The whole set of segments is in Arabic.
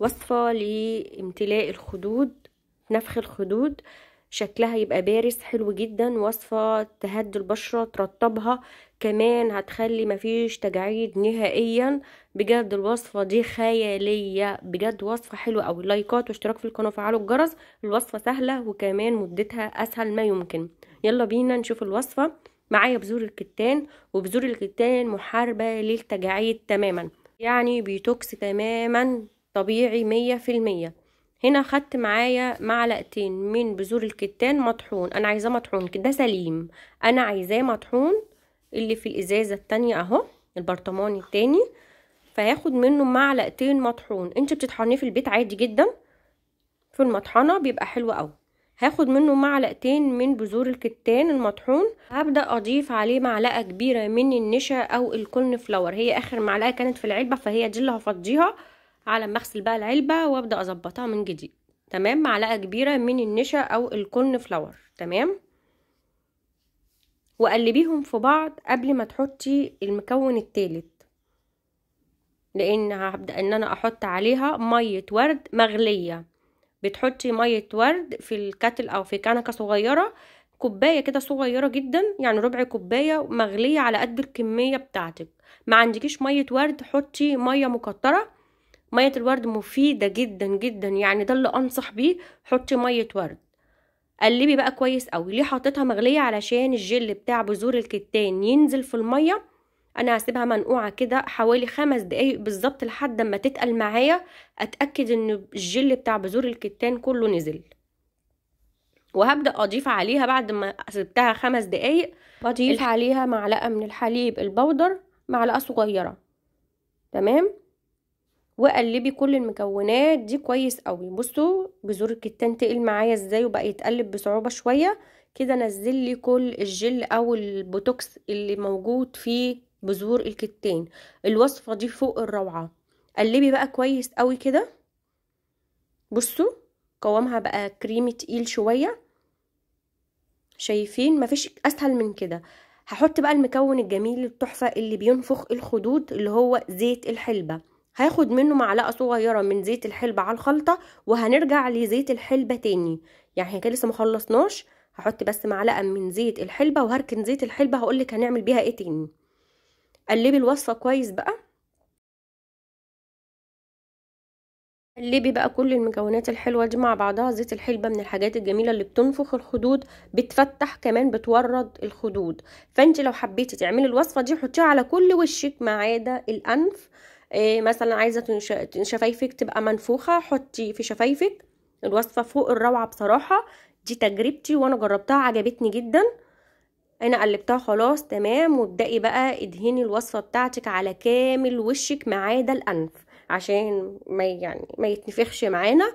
وصفة لامتلاء الخدود نفخ الخدود شكلها يبقى بارز حلو جدا وصفة تهدي البشرة ترطبها كمان هتخلي مفيش تجاعيد نهائيا بجد الوصفة دي خيالية بجد وصفة حلوة او لايكات واشتراك في القناة وفعلوا الجرس الوصفة سهلة وكمان مدتها اسهل ما يمكن يلا بينا نشوف الوصفة معايا بذور الكتان وبذور الكتان محاربة للتجاعيد تماما يعني بيتوكس تماما طبيعي مية في المية هنا خدت معايا معلقتين من بذور الكتان مطحون انا عايزاه مطحون كده سليم انا عايزاه مطحون اللي في الازازه التانية اهو البرطمان التاني فهاخد منه معلقتين مطحون انت بتطحنيه في البيت عادي جدا في المطحنه بيبقى حلو قوي هاخد منه معلقتين من بذور الكتان المطحون هبدا اضيف عليه معلقه كبيره من النشا او الكورن فلاور هي اخر معلقه كانت في العلبه فهي دي اللي هفضيها على ما اغسل بقى العلبه وابدا اظبطها من جديد تمام معلقه كبيره من النشا او الكورن فلاور تمام وقلبيهم في بعض قبل ما تحطي المكون الثالث لان هبدا ان انا احط عليها ميه ورد مغليه بتحطي ميه ورد في الكاتل او في كنكه صغيره كوبايه كده صغيره جدا يعني ربع كوبايه مغليه على قد الكميه بتاعتك ما عندكيش ميه ورد حطي ميه مكتره مية الورد مفيدة جدا جدا يعني ده اللي أنصح بيه حطي مية ورد قلبي بقى كويس قوي ليه حطيتها مغلية علشان الجل بتاع بذور الكتان ينزل في المية انا هسيبها منقوعه كده حوالي خمس دقايق بالظبط لحد ما تتقل معايا اتاكد ان الجل بتاع بذور الكتان كله نزل وهبدا اضيف عليها بعد ما سبتها خمس دقايق بضيف عليها معلقه من الحليب البودر معلقه صغيره تمام وقلبي كل المكونات دي كويس قوي بصوا بذور الكتان تقل معايا ازاي وبقى يتقلب بصعوبه شويه كده نزل لي كل الجل او البوتوكس اللي موجود في بذور الكتان الوصفه دي فوق الروعه قلبي بقى كويس قوي كده بصوا قوامها بقى كريمي تقيل شويه شايفين مفيش اسهل من كده هحط بقى المكون الجميل التحفه اللي بينفخ الخدود اللي هو زيت الحلبه هاخد منه معلقة صغيرة من زيت الحلبة على الخلطة وهنرجع لزيت الحلبة تاني يعني احنا كده لسه مخلصناش هحط بس معلقة من زيت الحلبة وهركن زيت الحلبة هقولك هنعمل بيها ايه تاني قلبي الوصفة كويس بقى قلبي بقى كل المكونات الحلوة دي مع بعضها زيت الحلبة من الحاجات الجميلة اللي بتنفخ الخدود بتفتح كمان بتورد الخدود فانت لو حبيتي تعملي الوصفة دي حطيها على كل وشك ما عدا الأنف إيه، مثلا عايزه شفايفك تبقى منفوخه حطي في شفايفك الوصفه فوق الروعه بصراحه دي تجربتي وانا جربتها عجبتني جدا انا قلبتها خلاص تمام وابدأي بقى ادهني الوصفه بتاعتك على كامل وشك ما عدا الانف عشان ما يعني ما يتنفخش معانا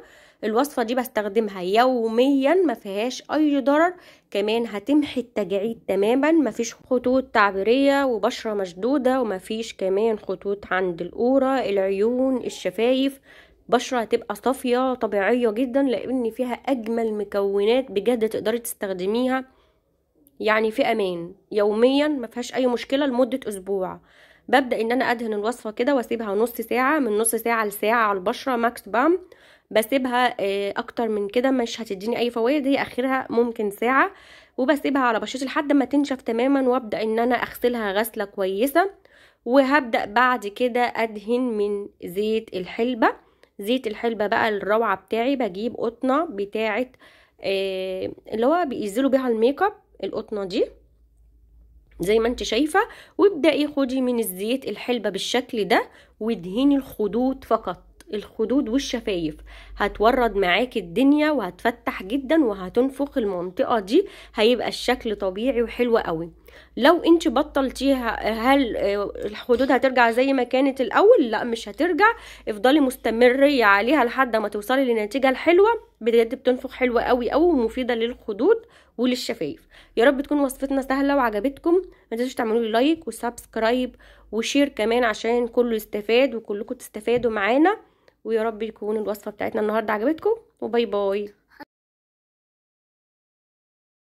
الوصفة دي بستخدمها يوميا ما فيهاش اي ضرر كمان هتمحي التجاعيد تماما مفيش خطوط تعبيرية وبشرة مشدودة ومفيش كمان خطوط عند القورة العيون الشفايف بشرة هتبقى صافية طبيعية جدا لان فيها اجمل مكونات بجد تقدري تستخدميها يعني في امان يوميا ما فيهاش اي مشكلة لمدة اسبوع ببدأ ان انا ادهن الوصفة كده واسيبها نص ساعة من نص ساعة لساعة على البشرة ماكس بام بسيبها آه، اكتر من كده مش هتديني اي فوائد هي اخرها ممكن ساعه وبسيبها على بشرتي لحد ما تنشف تماما وابدا ان انا اغسلها غسله كويسه وهبدا بعد كده ادهن من زيت الحلبه زيت الحلبه بقى الروعه بتاعي بجيب قطنه بتاعه إيه اللي هو بينزلوا بيها الميك اب القطنه دي زي ما انت شايفه وابداي خدي من الزيت الحلبه بالشكل ده وادهني الخدود فقط الخدود والشفايف هتورد معاك الدنيا وهتفتح جدا وهتنفخ المنطقة دي هيبقى الشكل طبيعي وحلو قوي لو انت بطلتيها هل الخدود هترجع زي ما كانت الاول لا مش هترجع افضلي مستمرية عليها لحد ما توصلي للنتيجة الحلوة بجد بتنفخ حلوة قوي قوي ومفيدة للخدود وللشفايف يا رب تكون وصفتنا سهلة وعجبتكم ما تنسوش تعملوا لي لايك وسبسكرايب وشير كمان عشان كله يستفاد وكلكم تستفادوا معانا ويا رب تكون الوصفه بتاعتنا النهارده عجبتكم وباي باي